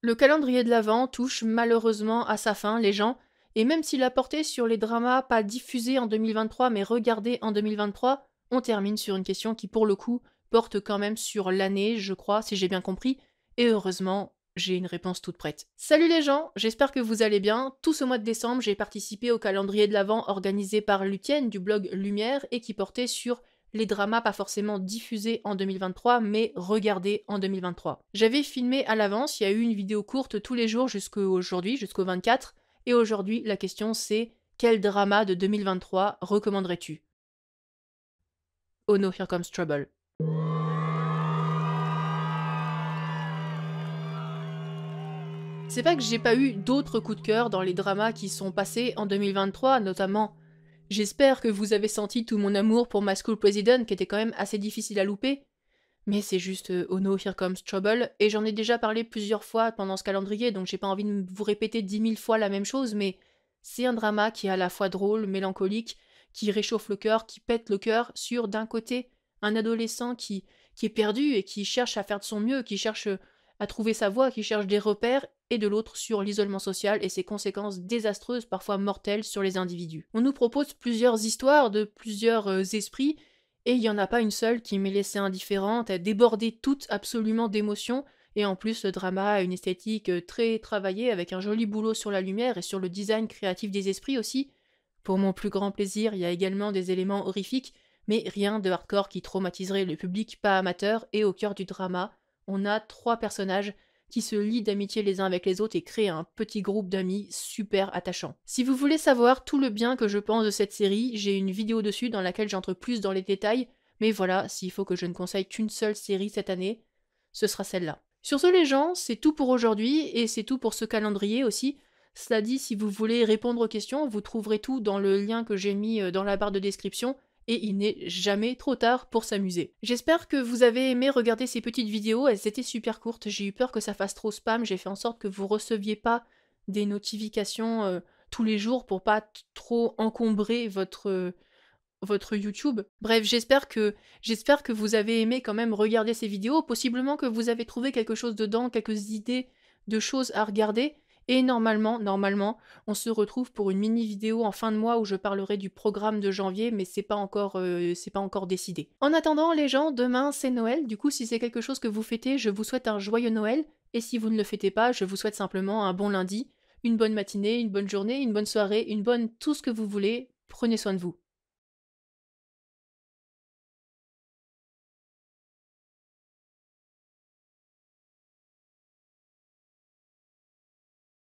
Le calendrier de l'Avent touche malheureusement à sa fin les gens, et même s'il a porté sur les dramas pas diffusés en 2023 mais regardés en 2023, on termine sur une question qui pour le coup porte quand même sur l'année, je crois, si j'ai bien compris, et heureusement, j'ai une réponse toute prête. Salut les gens, j'espère que vous allez bien. Tout ce mois de décembre, j'ai participé au calendrier de l'Avent organisé par Lutienne du blog Lumière et qui portait sur les dramas pas forcément diffusés en 2023, mais regardés en 2023. J'avais filmé à l'avance, il y a eu une vidéo courte tous les jours jusqu'aujourd'hui, jusqu'au 24, et aujourd'hui la question c'est quel drama de 2023 recommanderais-tu Oh no, here comes trouble. C'est pas que j'ai pas eu d'autres coups de cœur dans les dramas qui sont passés en 2023, notamment J'espère que vous avez senti tout mon amour pour ma school president qui était quand même assez difficile à louper. Mais c'est juste euh, Oh no, here comes trouble, et j'en ai déjà parlé plusieurs fois pendant ce calendrier, donc j'ai pas envie de vous répéter dix mille fois la même chose, mais c'est un drama qui est à la fois drôle, mélancolique, qui réchauffe le cœur, qui pète le cœur sur, d'un côté, un adolescent qui, qui est perdu et qui cherche à faire de son mieux, qui cherche euh, à trouver sa voie, qui cherche des repères, et de l'autre sur l'isolement social et ses conséquences désastreuses, parfois mortelles, sur les individus. On nous propose plusieurs histoires de plusieurs euh, esprits, et il n'y en a pas une seule qui m'ait laissé indifférente, débordée toute absolument d'émotions, et en plus, le drama a une esthétique euh, très travaillée, avec un joli boulot sur la lumière et sur le design créatif des esprits aussi. Pour mon plus grand plaisir, il y a également des éléments horrifiques, mais rien de hardcore qui traumatiserait le public pas amateur et au cœur du drama, on a trois personnages qui se lient d'amitié les uns avec les autres et créent un petit groupe d'amis super attachant. Si vous voulez savoir tout le bien que je pense de cette série, j'ai une vidéo dessus dans laquelle j'entre plus dans les détails, mais voilà, s'il faut que je ne conseille qu'une seule série cette année, ce sera celle-là. Sur ce les gens, c'est tout pour aujourd'hui et c'est tout pour ce calendrier aussi. Cela dit, si vous voulez répondre aux questions, vous trouverez tout dans le lien que j'ai mis euh, dans la barre de description et il n'est jamais trop tard pour s'amuser. J'espère que vous avez aimé regarder ces petites vidéos, elles étaient super courtes, j'ai eu peur que ça fasse trop spam, j'ai fait en sorte que vous receviez pas des notifications euh, tous les jours pour pas trop encombrer votre euh, votre YouTube. Bref, j'espère que j'espère que vous avez aimé quand même regarder ces vidéos, possiblement que vous avez trouvé quelque chose dedans, quelques idées de choses à regarder. Et normalement, normalement, on se retrouve pour une mini vidéo en fin de mois où je parlerai du programme de janvier, mais c'est pas encore, euh, c'est pas encore décidé. En attendant, les gens, demain c'est Noël. Du coup, si c'est quelque chose que vous fêtez, je vous souhaite un joyeux Noël. Et si vous ne le fêtez pas, je vous souhaite simplement un bon lundi, une bonne matinée, une bonne journée, une bonne soirée, une bonne tout ce que vous voulez. Prenez soin de vous.